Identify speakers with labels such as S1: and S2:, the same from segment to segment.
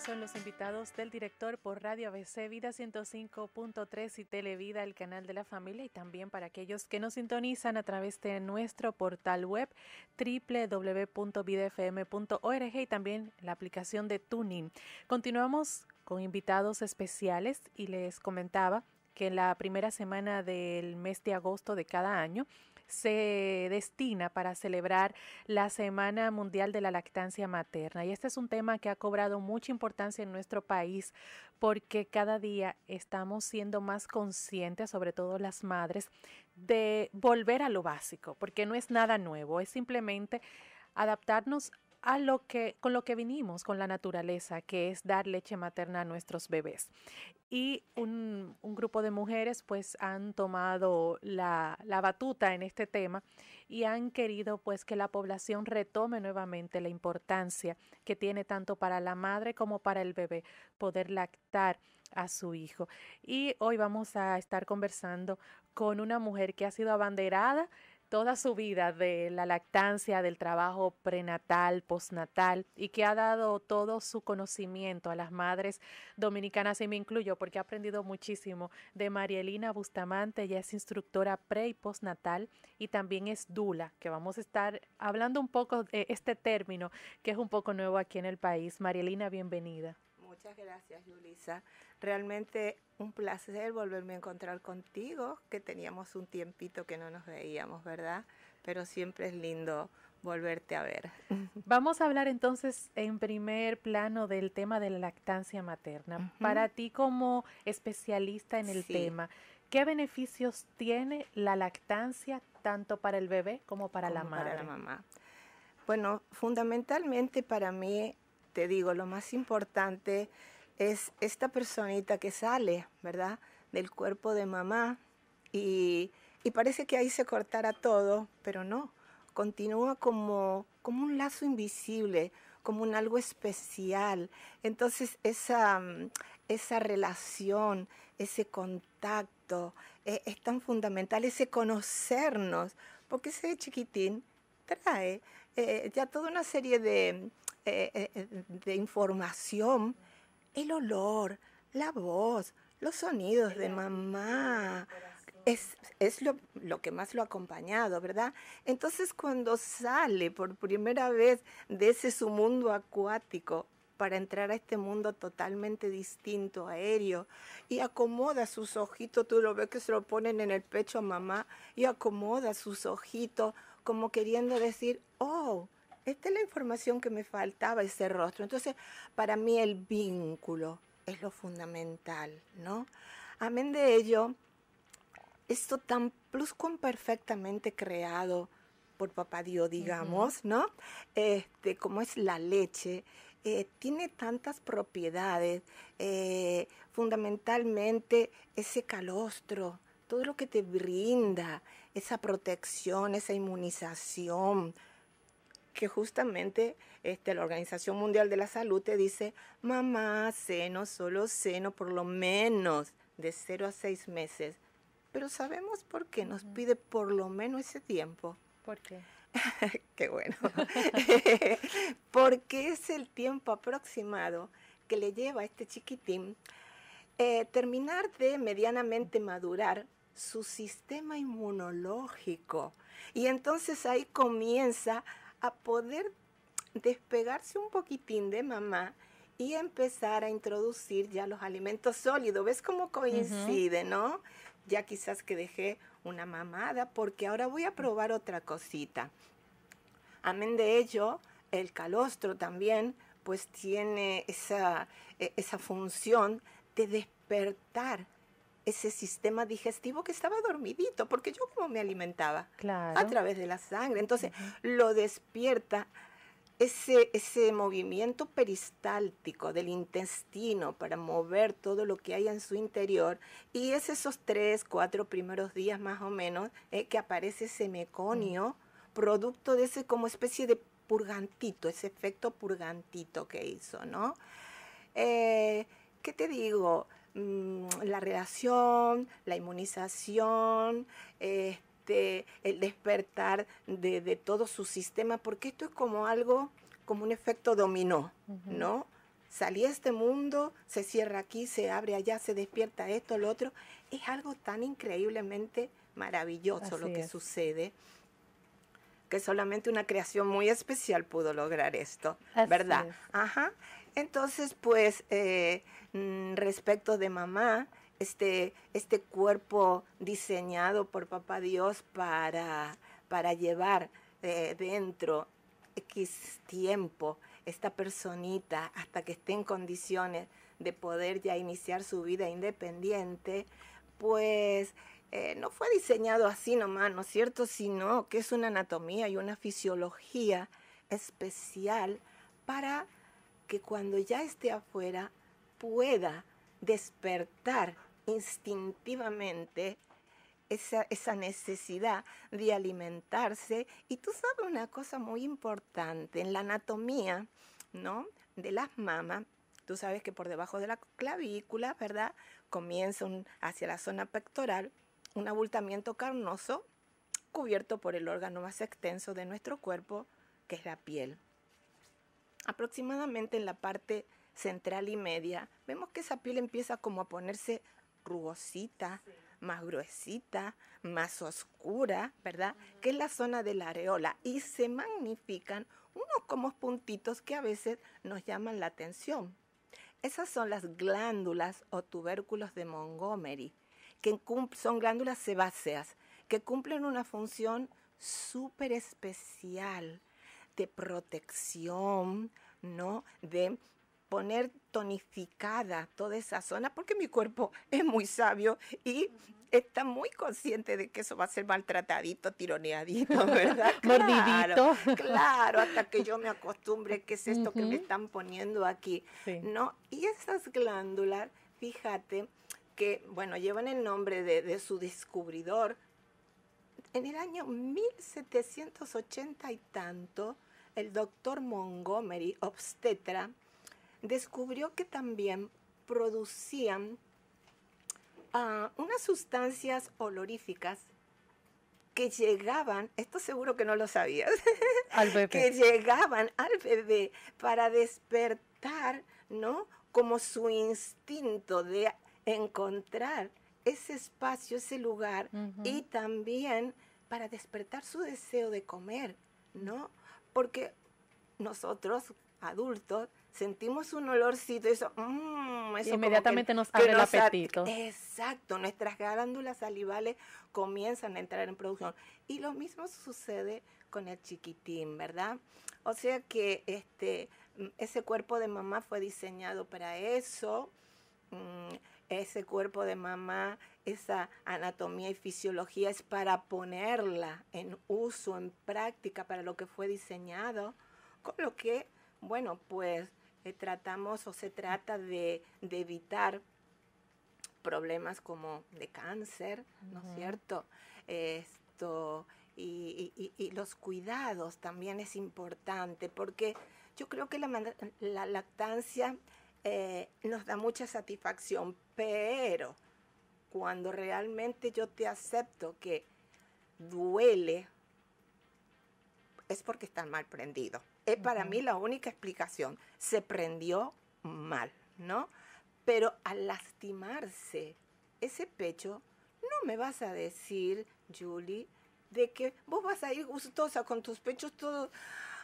S1: son los invitados del director por Radio ABC Vida 105.3 y Televida, el canal de la familia, y también para aquellos que nos sintonizan a través de nuestro portal web www.vidfm.org y también la aplicación de Tuning. Continuamos con invitados especiales y les comentaba que en la primera semana del mes de agosto de cada año se destina para celebrar la Semana Mundial de la Lactancia Materna. Y este es un tema que ha cobrado mucha importancia en nuestro país porque cada día estamos siendo más conscientes, sobre todo las madres, de volver a lo básico, porque no es nada nuevo, es simplemente adaptarnos lo que, con lo que vinimos, con la naturaleza, que es dar leche materna a nuestros bebés. Y un, grupo de mujeres pues han tomado la, la, batuta en este tema y han querido pues que la población retome nuevamente la importancia que tiene tanto para la madre como para el bebé poder lactar a su hijo. Y hoy vamos a estar conversando con una mujer que ha sido abanderada toda su vida de la lactancia, del trabajo prenatal, postnatal y que ha dado todo su conocimiento a las madres dominicanas y me incluyo porque ha aprendido muchísimo de Marielina Bustamante, ella es instructora pre y postnatal y también es dula, que vamos a estar hablando un poco de este término que es un poco nuevo aquí en el país. Marielina, bienvenida.
S2: Muchas gracias, Julisa realmente un placer volverme a encontrar contigo, que teníamos un tiempito que no nos veíamos, ¿verdad? Pero siempre es lindo volverte a
S1: ver. Vamos a hablar entonces en primer plano del tema de la lactancia materna. Para ti como especialista en el tema, ¿qué beneficios tiene la lactancia tanto para el bebé como para la madre? Para la mamá.
S2: Bueno, fundamentalmente para mí, te digo, lo más importante es es esta personita que sale, ¿verdad? Del cuerpo de mamá y, parece que ahí se cortara todo, pero no, continúa como, como un lazo invisible, como un algo especial. Entonces esa, mm, esa relación, ese contacto eh, es tan fundamental, ese conocernos, porque ese chiquitín trae eh, ya toda una serie de, eh, de información el olor, la voz, los sonidos de mamá. Es, lo, lo, que más lo ha acompañado, ¿verdad? Entonces cuando sale por primera vez de ese su mundo acuático para entrar a este mundo totalmente distinto, aéreo, y acomoda sus ojitos, tú lo ves que se lo ponen en el pecho a mamá, y acomoda sus ojitos como queriendo decir, oh, esta es la información que me faltaba, ese rostro. Entonces, para mí el vínculo es lo fundamental, ¿no? Amén de ello, esto tan plus con perfectamente creado por papá Dios, digamos, ¿no? Este, como es la leche, eh, tiene tantas propiedades, eh, fundamentalmente ese calostro, todo lo que te brinda, esa protección, esa inmunización, que justamente este, la Organización Mundial de la Salud te dice, mamá, seno, solo seno, por lo menos de 0 a 6 meses. Pero sabemos por qué nos pide por lo menos ese tiempo. ¿Por qué? qué bueno. Porque es el tiempo aproximado que le lleva a este chiquitín eh, terminar de medianamente madurar su sistema inmunológico. Y entonces ahí comienza a poder despegarse un poquitín de mamá y empezar a introducir ya los alimentos sólidos. ¿Ves cómo coincide, no? Ya quizás que dejé una mamada porque ahora voy a probar otra cosita. Amén de ello, el calostro también pues tiene esa, e, esa función de despertar ese sistema digestivo que estaba dormidito, porque yo como me alimentaba a través de la sangre. Entonces, lo despierta ese, ese movimiento peristáltico del intestino para mover todo lo que hay en su interior y es esos tres, cuatro primeros días más o menos eh, que aparece ese meconio, producto de ese como especie de purgantito, ese efecto purgantito que hizo, ¿no? Eh, ¿Qué te digo? Mm, la relación, la inmunización, este, el despertar de, todo su sistema, porque esto es como algo, como un efecto dominó, ¿no? Salí este mundo, se cierra aquí, se abre allá, se despierta esto, lo otro. Es algo tan increíblemente maravilloso lo que sucede que solamente una creación muy especial pudo lograr esto, ¿verdad? Ajá. Entonces, pues, eh, mm, respecto de mamá, este, este cuerpo diseñado por Papá Dios para, para llevar eh, dentro X tiempo esta personita hasta que esté en condiciones de poder ya iniciar su vida independiente, pues eh, no fue diseñado así nomás, ¿no es cierto? Sino que es una anatomía y una fisiología especial para que cuando ya esté afuera pueda despertar instintivamente esa, necesidad de alimentarse. Y tú sabes una cosa muy importante, en la anatomía, ¿no? De las mamas, tú sabes que por debajo de la clavícula, ¿verdad? Comienza hacia la zona pectoral un abultamiento carnoso cubierto por el órgano más extenso de nuestro cuerpo, que es la piel aproximadamente en la parte central y media, vemos que esa piel empieza como a ponerse rugosita, más gruesita, más oscura, ¿verdad? Que es la zona de la areola y se magnifican unos como puntitos que a veces nos llaman la atención. Esas son las glándulas o tubérculos de Montgomery, que son glándulas sebáceas, que cumplen una función súper especial de protección, ¿no? De poner tonificada toda esa zona porque mi cuerpo es muy sabio y está muy consciente de que eso va a ser maltratadito, tironeadito, ¿verdad? Mordidito. Claro,
S1: claro,
S2: hasta que yo me acostumbre ¿Qué es esto que me están poniendo aquí, ¿no? Y esas glándulas, fíjate que, bueno, llevan el nombre de, de su descubridor. En el año 1780 y tanto, el doctor Montgomery, obstetra, descubrió que también producían ah, unas sustancias oloríficas que llegaban, esto seguro que no lo sabías, al que llegaban al bebé para despertar, ¿no? Como su instinto de encontrar ese espacio, ese lugar y también para despertar su deseo de comer, ¿no? porque nosotros, adultos, sentimos un olorcito, eso, mmm, eso inmediatamente que, nos abre el apetito. Exacto, nuestras glándulas salivales comienzan a entrar en producción. Y lo mismo sucede con el chiquitín, ¿verdad? O sea que este, mm, ese cuerpo de mamá fue diseñado para eso, mm, ese cuerpo de mamá esa anatomía y fisiología es para ponerla en uso, en práctica, para lo que fue diseñado, con lo que, bueno, pues eh, tratamos o se trata de, evitar problemas como de cáncer, ¿no es cierto? Esto, y, los cuidados también es importante, porque yo creo que la, lactancia eh, nos da mucha satisfacción, pero cuando realmente yo te acepto que duele, es porque está mal prendido. Es para mí la única explicación. Se prendió mal, ¿no? Pero al lastimarse ese pecho, no me vas a decir, Julie, de que vos vas a ir gustosa con tus pechos todos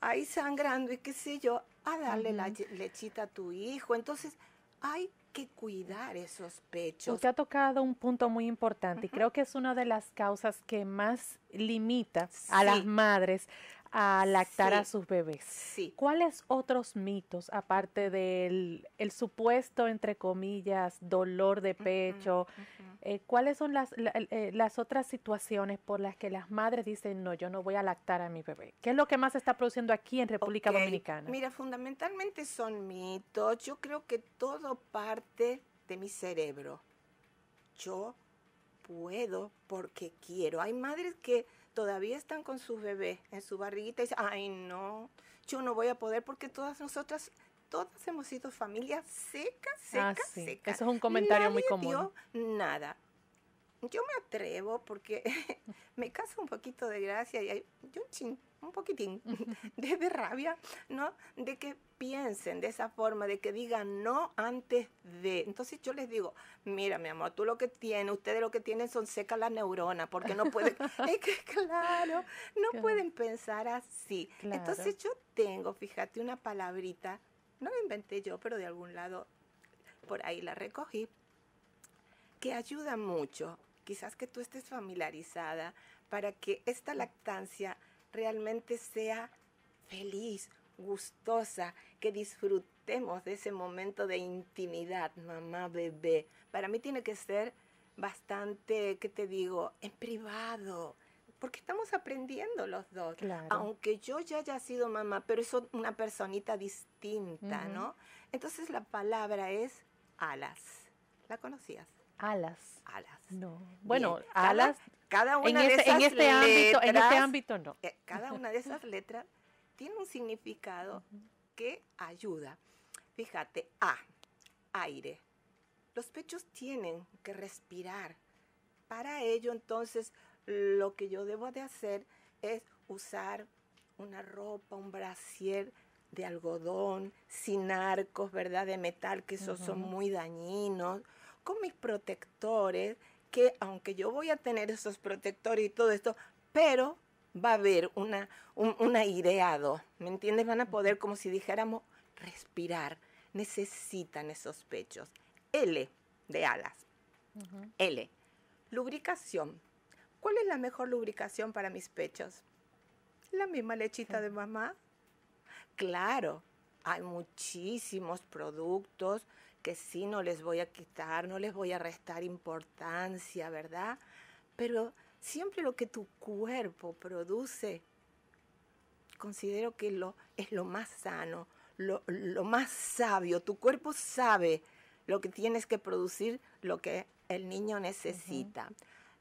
S2: ahí sangrando y qué sé yo, a darle la lechita a tu hijo. Entonces, hay cuidar esos pechos. Usted ha
S1: tocado un punto muy importante y creo que es una de las causas que más limita a las madres a lactar a sus bebés. Sí. ¿Cuáles otros mitos, aparte del supuesto, entre comillas, dolor de pecho, eh, cuáles son las, eh, las otras situaciones por las que las madres dicen, no, yo no voy a lactar a mi bebé? ¿Qué es lo que más se está produciendo aquí en República Dominicana?
S2: Mira, fundamentalmente son mitos. Yo creo que todo parte de mi cerebro. Yo puedo porque quiero. Hay madres que todavía están con sus bebés en su barriguita y dicen, ay no, yo no voy a poder porque todas nosotras, todas hemos sido familias secas, ah, secas, Eso es un comentario muy común. Dio nada. Yo me atrevo porque me caso un poquito de gracia y hay, un chin un poquitín de, rabia, ¿no? De que piensen de esa forma, de que digan no antes de. Entonces yo les digo, mira, mi amor, tú lo que tienes, ustedes lo que tienen son secas las neuronas, porque no pueden, es que claro, no pueden pensar así. Entonces yo tengo, fíjate, una palabrita, no la inventé yo, pero de algún lado por ahí la recogí, que ayuda mucho, quizás que tú estés familiarizada, para que esta lactancia realmente sea feliz, gustosa, que disfrutemos de ese momento de intimidad, mamá, bebé. Para mí tiene que ser bastante, ¿qué te digo?, en privado. Porque estamos aprendiendo los dos. Aunque yo ya haya sido mamá, pero es una personita distinta, ¿no? Entonces la palabra es alas. ¿La conocías?
S1: Alas. Alas. No. Bueno, alas. Cada una en de este, esas este letras, ámbito, no. Eh, cada una de esas
S2: letras tiene un significado que ayuda. Fíjate, A, aire. Los pechos tienen que respirar. Para ello, entonces, lo que yo debo de hacer es usar una ropa, un brasier de algodón, sin arcos, ¿verdad? De metal, que esos son muy dañinos, con mis protectores, que aunque yo voy a tener esos protectores y todo esto, pero va a haber una, un, aireado, ¿me entiendes? Van a poder, como si dijéramos, respirar. Necesitan esos pechos. L de alas. L. Lubricación. ¿Cuál es la mejor lubricación para mis pechos? La misma lechita de mamá. Claro, hay muchísimos productos que sí, no les voy a quitar, no les voy a restar importancia, ¿verdad? Pero siempre lo que tu cuerpo produce, considero que lo, es lo más sano, lo, más sabio. Tu cuerpo sabe lo que tienes que producir, lo que el niño necesita.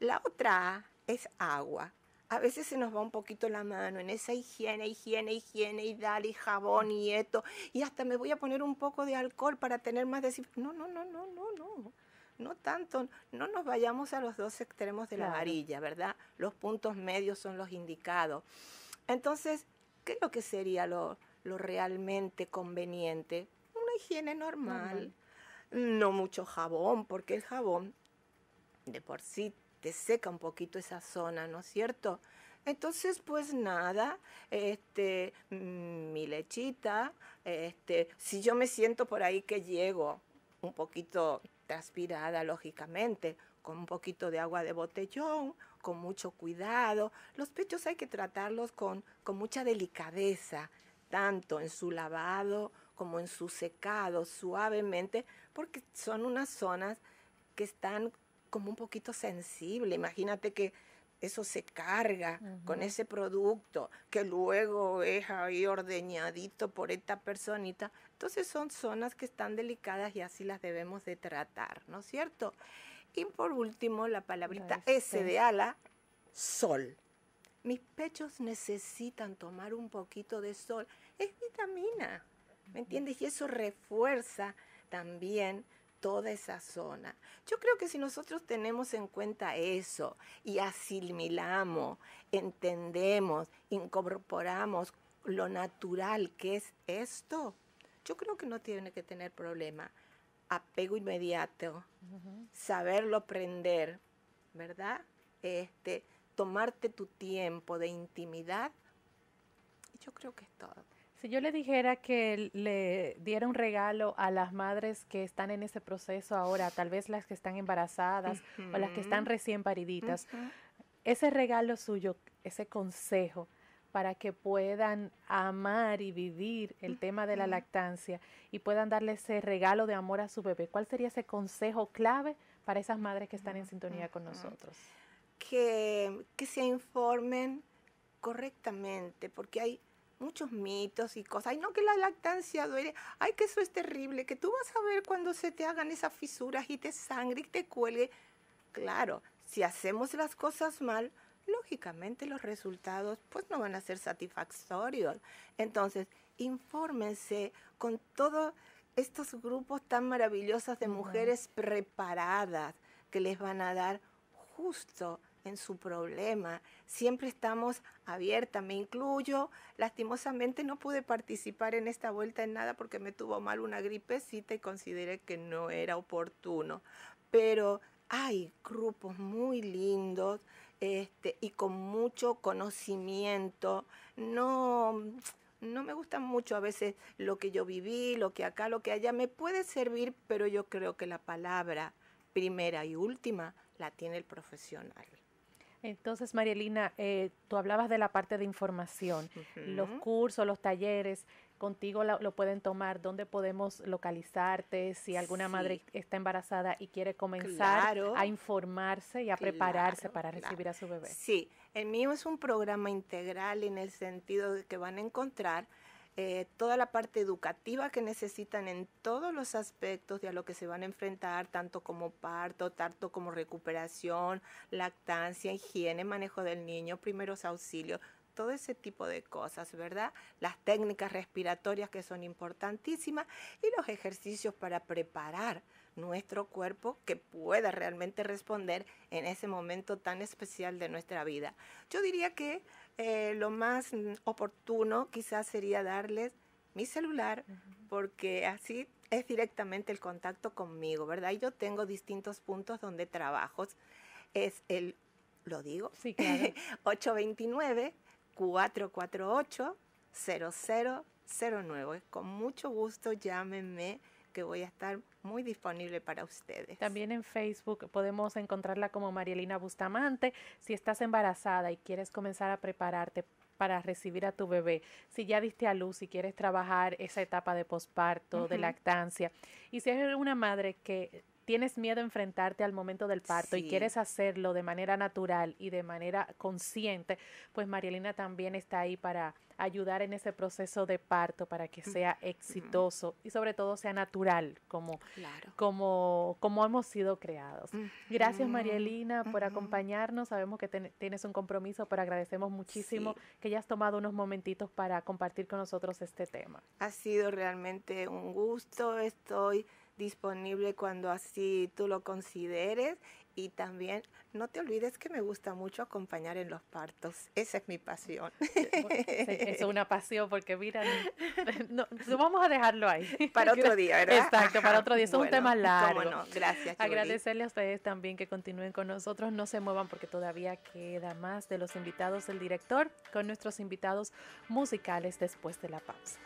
S2: La otra es agua a veces se nos va un poquito la mano en esa higiene, higiene, higiene, y dale, jabón, y esto, y hasta me voy a poner un poco de alcohol para tener más decir, no, no, no, no, no, no, no tanto, no nos vayamos a los dos extremos de la varilla, ¿verdad? Los puntos medios son los indicados. Entonces, ¿qué es lo que sería lo, realmente conveniente? Una higiene normal, no mucho jabón, porque el jabón de por sí te seca un poquito esa zona, ¿no es cierto? Entonces, pues nada, este, mm, mi lechita, este, si yo me siento por ahí que llego un poquito transpirada, lógicamente, con un poquito de agua de botellón, con mucho cuidado. Los pechos hay que tratarlos con, con mucha delicadeza, tanto en su lavado como en su secado, suavemente, porque son unas zonas que están como un poquito sensible. Imagínate que eso se carga con ese producto que luego es ahí ordeñadito por esta personita. Entonces son zonas que están delicadas y así las debemos de tratar, ¿no es cierto? Y por último, la palabrita S de ala, sol. Mis pechos necesitan tomar un poquito de sol. Es vitamina, ¿me entiendes? Y eso refuerza también toda esa zona. Yo creo que si nosotros tenemos en cuenta eso y asimilamos, entendemos, incorporamos lo natural que es esto, yo creo que no tiene que tener problema. Apego inmediato, saberlo prender, ¿verdad? Este, tomarte tu tiempo de intimidad. Yo creo que es todo
S1: yo le dijera que le diera un regalo a las madres que están en ese proceso ahora, tal vez las que están embarazadas o las que están recién pariditas, ese regalo suyo, ese consejo para que puedan amar y vivir el tema de la lactancia y puedan darle ese regalo de amor a su bebé, ¿cuál sería ese consejo clave para esas madres que están en sintonía con nosotros?
S2: que se informen correctamente, porque hay muchos mitos y cosas. Ay, no, que la lactancia duele. Ay, que eso es terrible. Que tú vas a ver cuando se te hagan esas fisuras y te sangre y te cuelgue. Claro, si hacemos las cosas mal, lógicamente los resultados pues no van a ser satisfactorios. Entonces, infórmense con todos estos grupos tan maravillosos de mujeres preparadas que les van a dar justo en su problema. Siempre estamos abiertas, me incluyo. Lastimosamente no pude participar en esta vuelta en nada porque me tuvo mal una gripecita y consideré que no era oportuno. Pero hay grupos muy lindos este, y con mucho conocimiento. No no me gusta mucho a veces lo que yo viví, lo que acá, lo que allá, me puede servir, pero yo creo que la palabra primera y última la tiene el profesional.
S1: Entonces, Marielina, eh, tú hablabas de la parte de información, los cursos, los talleres, contigo lo, pueden tomar, dónde podemos localizarte, si alguna madre está embarazada y quiere comenzar a informarse y a prepararse para recibir a su bebé.
S2: Sí, el mío es un programa integral en el sentido de que van a encontrar eh, toda la parte educativa que necesitan en todos los aspectos de a lo que se van a enfrentar, tanto como parto, tanto como recuperación, lactancia, higiene, manejo del niño, primeros auxilios, todo ese tipo de cosas, ¿verdad? Las técnicas respiratorias que son importantísimas y los ejercicios para preparar nuestro cuerpo que pueda realmente responder en ese momento tan especial de nuestra vida. Yo diría que eh, lo más oportuno quizás sería darles mi celular, porque así es directamente el contacto conmigo, ¿verdad? Yo tengo distintos puntos donde trabajo. Es el, lo digo, sí, claro. 829-448-0009.
S1: Con mucho gusto llámenme que voy a estar muy disponible para ustedes. También en Facebook podemos encontrarla como Marielina Bustamante. Si estás embarazada y quieres comenzar a prepararte para recibir a tu bebé, si ya diste a luz y quieres trabajar esa etapa de posparto, de lactancia, y si eres una madre que tienes miedo a enfrentarte al momento del parto y quieres hacerlo de manera natural y de manera consciente, pues Marielina también está ahí para ayudar en ese proceso de parto para que mm, sea exitoso y sobre todo sea natural como, como, como hemos sido creados. Gracias Marielina por acompañarnos. Sabemos que tienes un compromiso, pero agradecemos muchísimo que hayas tomado unos momentitos para compartir con nosotros este tema.
S2: Ha sido realmente un gusto. Estoy disponible cuando así tú lo consideres. Y también no te olvides que me gusta mucho acompañar
S1: en los partos. Esa es mi pasión. Eh, es una pasión porque mira, no, vamos a dejarlo ahí. Para otro día, ¿verdad? Exacto, para otro día. Es un tema largo. Gracias. Agradecerle a ustedes también que continúen con nosotros. No se muevan porque todavía queda más de los invitados del director con nuestros invitados musicales después de la pausa.